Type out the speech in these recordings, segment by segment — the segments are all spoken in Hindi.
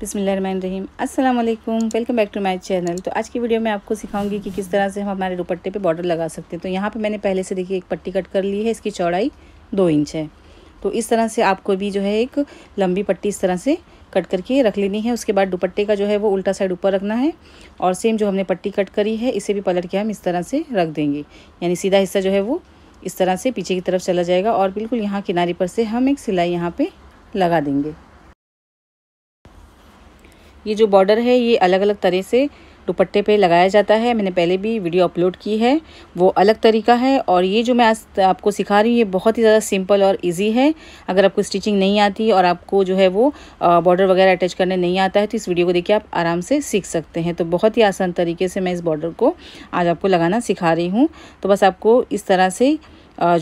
बिसमीम रहीम वालेकुम welcome back to my channel तो आज की वीडियो में आपको सिखाऊंगी कि किस तरह से हम हमारे दुपट्टे पे बॉर्डर लगा सकते हैं तो यहाँ पे मैंने पहले से देखिए एक पट्टी कट कर ली है इसकी चौड़ाई दो इंच है तो इस तरह से आपको भी जो है एक लंबी पट्टी इस तरह से कट करके रख लेनी है उसके बाद दुपट्टे का जो है वो उल्टा साइड ऊपर रखना है और सेम जो हमने पट्टी कट करी है इसे भी पलट के हम इस तरह से रख देंगे यानी सीधा हिस्सा जो है वो इस तरह से पीछे की तरफ चला जाएगा और बिल्कुल यहाँ किनारे पर से हम एक सिलाई यहाँ पर लगा देंगे ये जो बॉर्डर है ये अलग अलग तरह से दुपट्टे पे लगाया जाता है मैंने पहले भी वीडियो अपलोड की है वो अलग तरीका है और ये जो मैं आज आपको सिखा रही हूँ ये बहुत ही ज़्यादा सिंपल और इजी है अगर आपको स्टिचिंग नहीं आती और आपको जो है वो बॉर्डर वगैरह अटैच करने नहीं आता है तो इस वीडियो को देखिए आप आराम से सीख सकते हैं तो बहुत ही आसान तरीके से मैं इस बॉर्डर को आज आपको लगाना सिखा रही हूँ तो बस आपको इस तरह से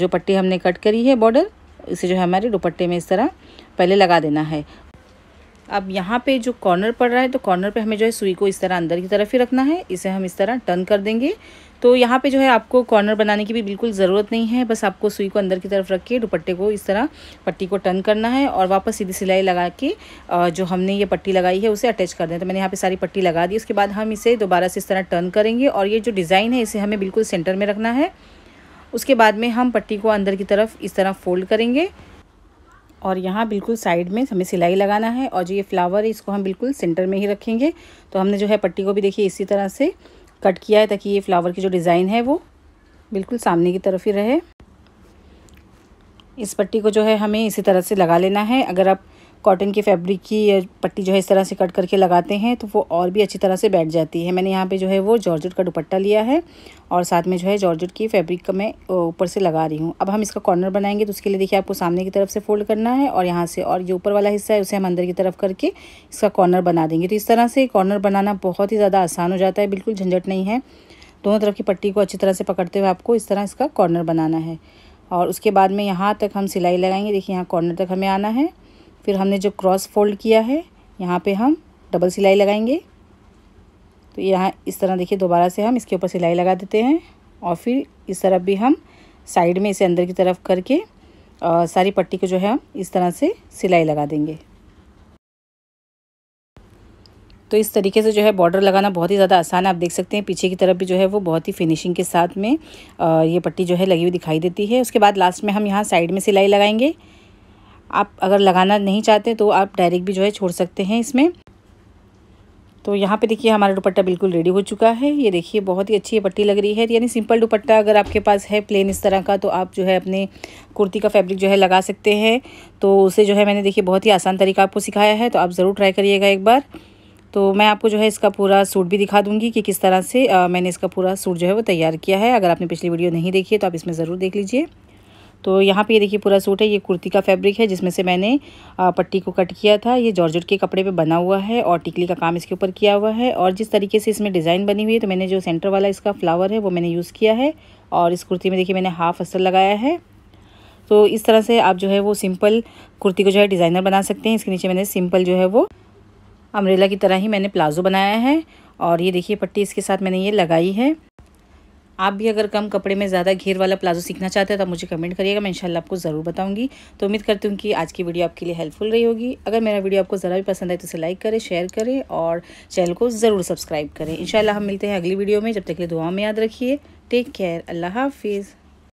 जो पट्टी हमने कट करी है बॉर्डर इसे जो है हमारे दुपट्टे में इस तरह पहले लगा देना है अब यहाँ पे जो कॉर्नर पड़ रहा है तो कॉर्नर पे हमें जो है सुई को इस तरह अंदर की तरफ ही रखना है इसे हम इस तरह टर्न कर देंगे तो यहाँ पे जो है आपको कॉर्नर बनाने की भी बिल्कुल ज़रूरत नहीं है बस आपको सुई को अंदर की तरफ रख के दुपट्टे को इस तरह पट्टी को टर्न करना है और वापस सीधी सिलाई लगा के जो हमने ये पट्टी लगाई है उसे अटैच कर दें तो मैंने यहाँ पे सारी पट्टी लगा दी उसके बाद हम इसे दोबारा से इस तरह टर्न करेंगे और ये जो डिज़ाइन है इसे हमें बिल्कुल सेंटर में रखना है उसके बाद में हम पट्टी को अंदर की तरफ इस तरह फोल्ड करेंगे और यहाँ बिल्कुल साइड में हमें सिलाई लगाना है और जो ये फ्लावर है इसको हम बिल्कुल सेंटर में ही रखेंगे तो हमने जो है पट्टी को भी देखिए इसी तरह से कट किया है ताकि ये फ्लावर की जो डिज़ाइन है वो बिल्कुल सामने की तरफ ही रहे इस पट्टी को जो है हमें इसी तरह से लगा लेना है अगर आप कॉटन की फैब्रिक की पट्टी जो है इस तरह से कट करके लगाते हैं तो वो और भी अच्छी तरह से बैठ जाती है मैंने यहाँ पे जो है वो जॉर्जेट का दुपट्टा लिया है और साथ में जो है जॉर्जेट की फैब्रिक का मैं ऊपर से लगा रही हूँ अब हम इसका कॉर्नर बनाएंगे तो उसके लिए देखिए आपको सामने की तरफ से फोल्ड करना है और यहाँ से और ये ऊपर वाला हिस्सा है उसे हम अंदर की तरफ करके इसका कॉर्नर बना देंगे तो इस तरह से कॉर्नर बनाना बहुत ही ज़्यादा आसान हो जाता है बिल्कुल झंझट नहीं है दोनों तरफ की पट्टी को अच्छी तरह से पकड़ते हुए आपको इस तरह इसका कॉर्नर बनाना है और उसके बाद में यहाँ तक हम सिलाई लगाएंगे देखिए यहाँ कॉर्नर तक हमें आना है फिर हमने जो क्रॉस फोल्ड किया है यहाँ पे हम डबल सिलाई लगाएंगे तो यहाँ इस तरह देखिए दोबारा से हम इसके ऊपर सिलाई लगा देते हैं और फिर इस तरफ भी हम साइड में इसे अंदर की तरफ करके आ, सारी पट्टी को जो है हम इस तरह से सिलाई लगा देंगे तो इस तरीके से जो है बॉर्डर लगाना बहुत ही ज़्यादा आसान है आप देख सकते हैं पीछे की तरफ भी जो है वो बहुत ही फिनिशिंग के साथ में आ, ये पट्टी जो है लगी हुई दिखाई देती है उसके बाद लास्ट में हम यहाँ साइड में सिलाई लगाएंगे आप अगर लगाना नहीं चाहते तो आप डायरेक्ट भी जो है छोड़ सकते हैं इसमें तो यहाँ पे देखिए हमारा दुपट्टा बिल्कुल रेडी हो चुका है ये देखिए बहुत ही अच्छी पट्टी लग रही है यानी सिंपल दुपट्टा अगर आपके पास है प्लेन इस तरह का तो आप जो है अपने कुर्ती का फैब्रिक जो है लगा सकते हैं तो उसे जो है मैंने देखिए बहुत ही आसान तरीका आपको सिखाया है तो आप ज़रूर ट्राई करिएगा एक बार तो मैं आपको जो है इसका पूरा सूट भी दिखा दूँगी कि किस तरह से मैंने इसका पूरा सूट जो है वो तैयार किया है अगर आपने पिछली वीडियो नहीं देखी है तो आप इसमें ज़रूर देख लीजिए तो यहाँ पे ये देखिए पूरा सूट है ये कुर्ती का फैब्रिक है जिसमें से मैंने पट्टी को कट किया था ये जॉर्जेट के कपड़े पे बना हुआ है और टिकली का काम इसके ऊपर किया हुआ है और जिस तरीके से इसमें डिज़ाइन बनी हुई है तो मैंने जो सेंटर वाला इसका फ्लावर है वो मैंने यूज़ किया है और इस कुर्ती में देखिए मैंने हाफ असर लगाया है तो इस तरह से आप जो है वो सिंपल कुर्ती को जो है डिज़ाइनर बना सकते हैं इसके नीचे मैंने सिंपल जो है वो अमरेला की तरह ही मैंने प्लाजो बनाया है और ये देखिए पट्टी इसके साथ मैंने ये लगाई है आप भी अगर कम कपड़े में ज़्यादा घेर वाला प्लाजो सीखना चाहते हैं तो मुझे कमेंट करिएगा मैं इंशाल्लाह आपको ज़रूर बताऊंगी तो उम्मीद करती हूँ कि आज की वीडियो आपके लिए हेल्पफुल रही होगी अगर मेरा वीडियो आपको ज़रा भी पसंद आए तो उसे लाइक करें शेयर करें और चैनल को ज़रूर सब्सक्राइब करें इंशाल्लाह हम मिलते हैं अगली वीडियो में जब तक के लिए दुआ में याद रखिए टेक केयर अल्लाह हाफिज़